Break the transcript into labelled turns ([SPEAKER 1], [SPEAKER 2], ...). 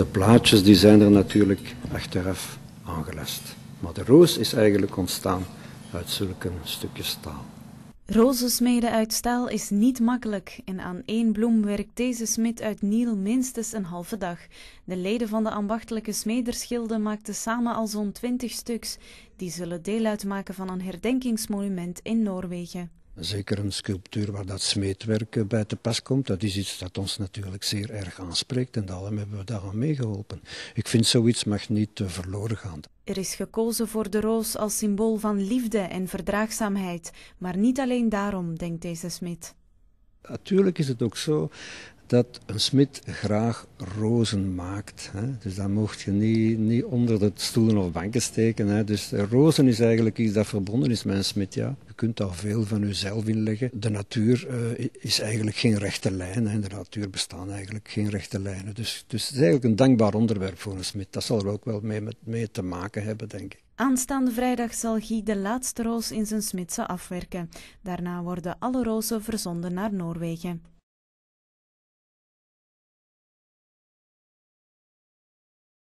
[SPEAKER 1] de plaatjes die zijn er natuurlijk achteraf aangelast. Maar de roos is eigenlijk ontstaan uit zulke stukjes staal.
[SPEAKER 2] Rozen smeden uit staal is niet makkelijk en aan één bloem werkt deze smid uit Niel minstens een halve dag. De leden van de ambachtelijke smederschilden maakten samen al zo'n twintig stuks. Die zullen deel uitmaken van een herdenkingsmonument in Noorwegen.
[SPEAKER 1] Zeker een sculptuur waar dat smeedwerk eh, bij te pas komt, dat is iets dat ons natuurlijk zeer erg aanspreekt en daarom hebben we daar aan meegeholpen. Ik vind zoiets mag niet eh, verloren gaan.
[SPEAKER 2] Er is gekozen voor de roos als symbool van liefde en verdraagzaamheid, maar niet alleen daarom, denkt deze smid.
[SPEAKER 1] Natuurlijk is het ook zo dat een smid graag rozen maakt. Hè? Dus dat mocht je niet, niet onder de stoelen of banken steken. Hè? Dus rozen is eigenlijk iets dat verbonden is met een smid, ja. Je kunt daar veel van jezelf in leggen. De natuur eh, is eigenlijk geen rechte lijn. Hè? In de natuur bestaan eigenlijk geen rechte lijnen. Dus, dus het is eigenlijk een dankbaar onderwerp voor een smid. Dat zal er ook wel mee, met, mee te maken hebben, denk ik.
[SPEAKER 2] Aanstaande vrijdag zal Guy de laatste roos in zijn smidse afwerken. Daarna worden alle rozen verzonden naar Noorwegen.